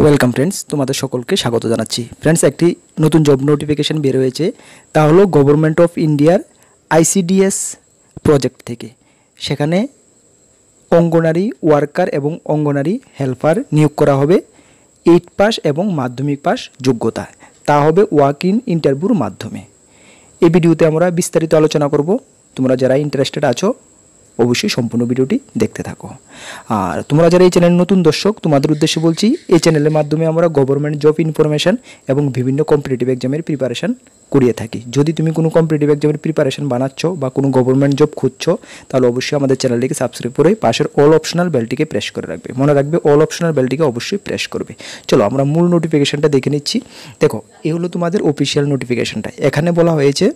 welcome friends তোমাদের সকলকে স্বাগত জানাচ্ছি ফ্রেন্ডস একটি নতুন জব নোটিফিকেশান বের হয়েছে তা হলো গভর্নমেন্ট অফ ইন্ডিয়ার আইসিডিএস প্রজেক্ট থেকে সেখানে অঙ্গনারী ওয়ার্কার এবং অঙ্গনারী হেল্পার নিয়োগ করা হবে এইট পাস এবং মাধ্যমিক পাস যোগ্যতা তা হবে ওয়াক ইন ইন্টারভিউর মাধ্যমে এই ভিডিওতে আমরা বিস্তারিত আলোচনা করব তোমরা যারা ইন্টারেস্টেড আছো অবশ্যই সম্পূর্ণ ভিডিওটি দেখতে থাকো আর তোমরা যারা এই চ্যানেল নতুন দর্শক তোমাদের উদ্দেশ্যে বলছি এই চ্যানেলের মাধ্যমে আমরা গভর্নমেন্ট জব ইনফরমেশান এবং বিভিন্ন কম্পিটিটিভ এক্সামের প্রিপারেশান করিয়ে থাকি যদি তুমি কোনো কম্পিটিটিভ এক্সামের প্রিপারেশান বানাচ্ছ বা কোনো গভর্নমেন্ট জব খুঁজছ তাহলে অবশ্যই আমাদের চ্যানেলটিকে সাবস্ক্রাইব করে পাশের অল অপশনাল বেলটিকে প্রেস করে রাখবে মনে রাখবে অল অপশনাল বেলটিকে অবশ্যই প্রেস করবে চলো আমরা মূল নোটিফিকেশানটা দেখে নিচ্ছি দেখো এ হলো তোমাদের অফিসিয়াল নোটিফিকেশানটা এখানে বলা হয়েছে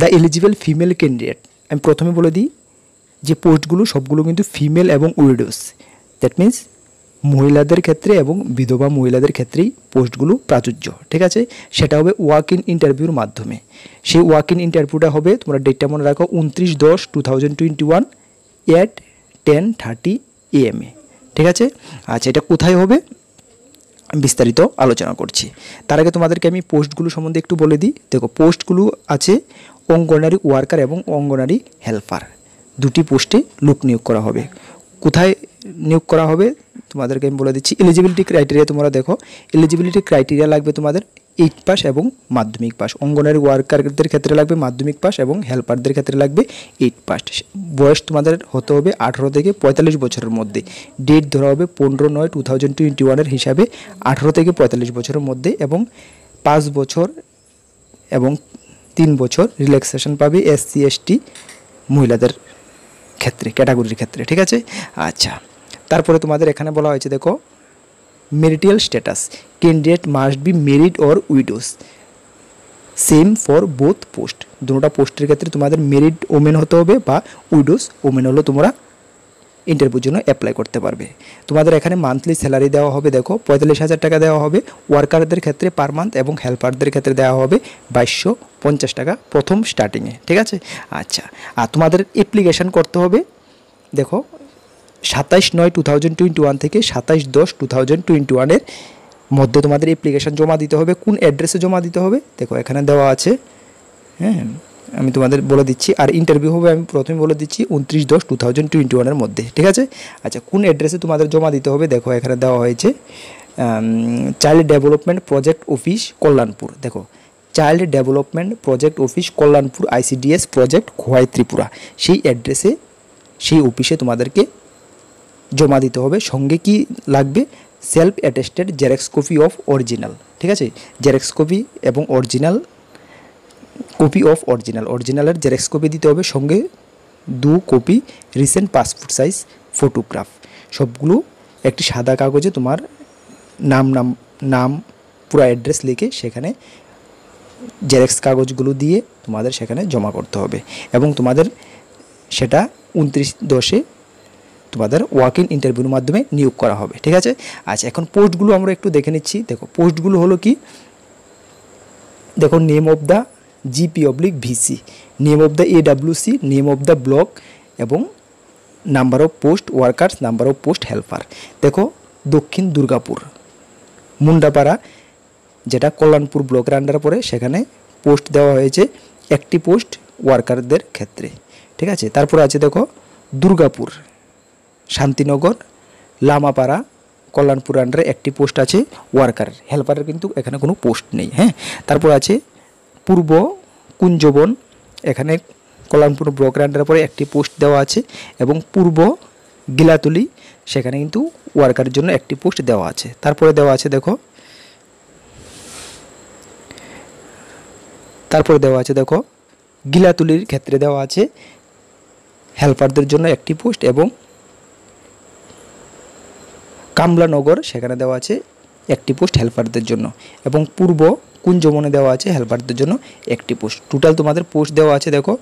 দ্য এলিজিবল ফিমেল ক্যান্ডিডেট আমি প্রথমে বলে দিই যে পোস্টগুলো সবগুলো কিন্তু ফিমেল এবং উইডোস দ্যাট মিন্স মহিলাদের ক্ষেত্রে এবং বিধবা মহিলাদের ক্ষেত্রেই পোস্টগুলো প্রাচুর্য ঠিক আছে সেটা হবে ওয়াক ইন ইন্টারভিউর মাধ্যমে সেই ওয়াক ইন ইন্টারভিউটা হবে তোমরা ডেটটা মনে রাখো উনত্রিশ দশ two thousand twenty one at ten thirty A M ঠিক আছে আচ্ছা এটা কোথায় হবে বিস্তারিত আলোচনা করছি তার আগে তোমাদেরকে আমি পোস্টগুলো সম্বন্ধে একটু বলে দিই দেখো পোস্টগুলো আছে অঙ্গনারী ওয়ার্কার এবং অঙ্গনারী হেল্পার দুটি পোস্টে লোক নিয়োগ করা হবে কোথায় নিয়োগ করা হবে তোমাদেরকে আমি বলে দিচ্ছি এলিজিবিলিটি ক্রাইটেরিয়া তোমরা দেখো এলিজিবিলিটি ক্রাইটেরিয়া লাগবে তোমাদের এইট পাস এবং মাধ্যমিক পাস অঙ্গনের ওয়ার্কারদের ক্ষেত্রে লাগবে মাধ্যমিক পাস এবং হেল্পারদের ক্ষেত্রে লাগবে এইট পাস বয়স তোমাদের হতে হবে আঠারো থেকে পঁয়তাল্লিশ বছরের মধ্যে ডেট ধরা হবে পনেরো নয় টু থাউজেন্ড টোয়েন্টি ওয়ানের হিসাবে আঠারো থেকে পঁয়তাল্লিশ বছরের মধ্যে এবং পাঁচ বছর এবং তিন বছর রিল্যাক্সেশন পাবে এস এস এসটি মহিলাদের ক্ষেত্রে ক্যাটাগরির ক্ষেত্রে ঠিক আছে আচ্ছা তারপরে তোমাদের এখানে বলা হয়েছে দেখো marital status candidate must be married or widows same for both post দুটা পোস্টের ক্ষেত্রে তোমাদের মেরিড ওমেন হতে হবে বা উইডোস ওমেন হলেও তোমরা ইন্টারভিউর জন্য অ্যাপ্লাই করতে পারবে তোমাদের এখানে মান্থলি স্যালারি দেওয়া হবে দেখো পঁয়তাল্লিশ হাজার টাকা দেওয়া হবে ওয়ার্কারদের ক্ষেত্রে পার মান্থ এবং হেল্পারদের ক্ষেত্রে দেওয়া হবে বাইশশো পঞ্চাশ টাকা প্রথম স্টার্টিংয়ে ঠিক আছে আচ্ছা আর তোমাদের অ্যাপ্লিকেশান করতে হবে দেখো সাতাইশ নয় টু থাউজেন্ড টোয়েন্টি ওয়ান থেকে সাতাইশ দশ টু থাউজেন্ড টোয়েন্টি ওয়ানের মধ্যে তোমাদের অ্যাপ্লিকেশান জমা দিতে হবে কোন অ্যাড্রেসে জমা দিতে হবে দেখো এখানে দেওয়া আছে হ্যাঁ আমি তোমাদের বলে দিচ্ছি আর ইন্টারভিউ হবে আমি প্রথমে বলে দিচ্ছি উনত্রিশ দশ টু থাউজেন্ড টোয়েন্টি ওয়ানের মধ্যে ঠিক আছে আচ্ছা কোন অ্যাড্রেসে তোমাদের জমা দিতে হবে দেখো এখানে দেওয়া হয়েছে child development project office Kalyanpur দেখো child development project office Kalyanpur ICDS project Khowai Tripura সেই অ্যাড্রেসে সেই অফিসে তোমাদেরকে জমা দিতে হবে সঙ্গে কি লাগবে self attested xerox copy of original ঠিক আছে জেরক্স কপি এবং অরিজিনাল কপি অফ অরিজিনাল অরিজিনালের জেরক্স কপি দিতে হবে সঙ্গে দু copy recent passport size photograph সবগুলো একটি সাদা কাগজে তোমার নাম নাম নাম পুরো অ্যাড্রেস লিখে সেখানে জেরক্স কাগজগুলো দিয়ে তোমাদের সেখানে জমা করতে হবে এবং তোমাদের সেটা উনত্রিশ দশে তোমাদের ওয়াক ইন ইন্টারভিউর মাধ্যমে নিয়োগ করা হবে ঠিক আছে আচ্ছা এখন পোস্টগুলো আমরা একটু দেখে নিচ্ছি দেখো পোস্টগুলো হলো কি দেখো name of the GP oblique VC name of the AWC name of the block এবং number of post workers number of post helper দেখো দক্ষিণ দুর্গাপুর মুন্ডাপাড়া যেটা কল্যাণপুর ব্লকের আন্ডারে পড়ে সেখানে পোস্ট দেওয়া হয়েছে একটি পোস্ট ওয়ার্কারদের ক্ষেত্রে ঠিক আছে তারপরে আছে দেখো দুর্গাপুর শান্তিনগর লামাপাড়া কল্যাণপুর আন্ডারে একটি পোস্ট আছে ওয়ার্কার হেল্পারের কিন্তু এখানে কোনো পোস্ট নেই হ্যাঁ তারপর আছে পূর্ব কুঞ্জবন এখানে কল্যাণপুর ব্লক আন্ডারে পরে একটি পোস্ট দেওয়া আছে এবং পূর্ব গিলাতুলি সেখানে কিন্তু ওয়ার্কারের জন্য একটি পোস্ট দেওয়া আছে তারপরে দেওয়া আছে দেখো তারপরে দেওয়া আছে দেখো গিলাতুলির ক্ষেত্রে দেওয়া আছে হেল্পারদের জন্য একটি পোস্ট এবং কামলানগর সেখানে দেওয়া আছে একটি পোস্ট হেল্পারদের জন্য এবং পূর্ব কুঞ্জমনে দেওয়া আছে হেল্পারদের জন্য একটি পোস্ট টোটাল তোমাদের পোস্ট দেওয়া আছে দেখো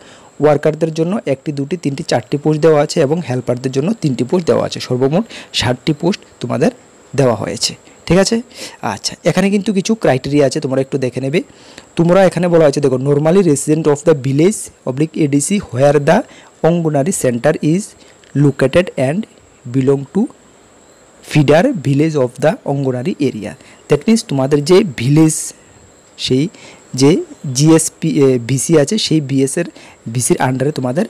ওয়ার্কারদের জন্য একটি দুটি তিনটি চারটি পোস্ট দেওয়া আছে এবং হেল্পারদের জন্য তিনটি পোস্ট দেওয়া আছে সর্বমোট ষাটটি পোস্ট তোমাদের দেওয়া হয়েছে ঠিক আছে আচ্ছা এখানে কিন্তু কিছু ক্রাইটেরিয়া আছে তোমরা একটু দেখে নেবে তোমরা এখানে বলা হয়েছে দেখো normally resident of the village oblique ADC where the অঙ্গনারি centre is located and belong to feeder village of the অঙ্গনারি এরিয়া দ্যাট মিন্স তোমাদের যে ভিলেজ সেই যে জিএসপি ভিসি আছে সেই বিএসের ভিসির আন্ডারে তোমাদের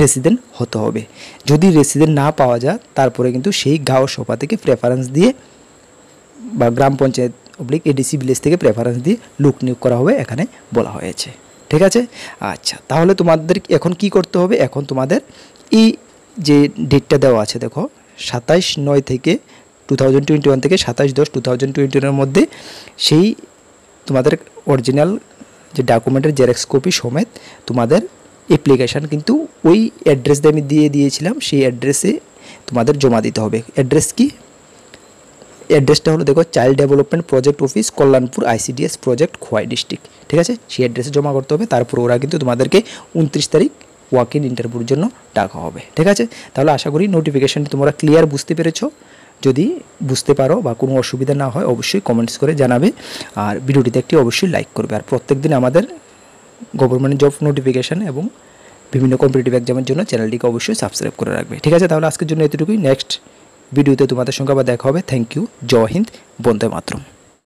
রেসিডেন্ট হতে হবে যদি রেসিডেন্ট না পাওয়া যায় তারপরে কিন্তু সেই গাঁও সভা থেকে প্রেফারেন্স দিয়ে বা গ্রাম পঞ্চায়েত অবলিক এডিসি ভিলেজ থেকে প্রেফারেন্স দিয়ে লোক নিয়োগ করা হবে এখানে বলা হয়েছে ঠিক আছে আচ্ছা তাহলে তোমাদের এখন কি করতে হবে এখন তোমাদের এই যে ডেটটা দেওয়া আছে দেখো সাতাইশ নয় থেকে টু থাউজেন্ড টোয়েন্টি ওয়ান থেকে সাতাশ দশ টু থাউজেন্ড টোয়েন্টি ওয়ানের মধ্যে সেই তোমাদের অরিজিনাল যে ডকুমেন্টের জেরক্স কপি সমেত তোমাদের অ্যাপ্লিকেশান কিন্তু ওই অ্যাড্রেস আমি দিয়ে দিয়েছিলাম সেই অ্যাড্রেসে তোমাদের জমা দিতে হবে অ্যাড্রেস কি অ্যাড্রেসটা হলো দেখো child development project office Kalyanpur ICDS project Khowai district ঠিক আছে সেই অ্যাড্রেসে জমা করতে হবে তারপর ওরা কিন্তু তোমাদেরকে উনত্রিশ তারিখ ওয়াক ইন ইন্টারভিউর জন্য ডাকা হবে ঠিক আছে তাহলে আশা করি নোটিফিকেশানটি তোমরা ক্লিয়ার বুঝতে পেরেছো যদি বুঝতে পারো বা কোনো অসুবিধা না হয় অবশ্যই কমেন্টস করে জানাবে আর ভিডিওটিতে একটি অবশ্যই লাইক করবে আর প্রত্যেক দিন আমাদের গভর্নমেন্ট জব নোটিফিকেশান এবং বিভিন্ন কম্পিটিভ এক্সামের জন্য চ্যানেলটিকে অবশ্যই সাবস্ক্রাইব করে রাখবে ঠিক আছে তাহলে আজকের জন্য এতটুকুই নেক্সট ভিডিওতে তোমাদের সঙ্গে আবার দেখা হবে থ্যাংক ইউ জয় হিন্দ বন্দে মাতরম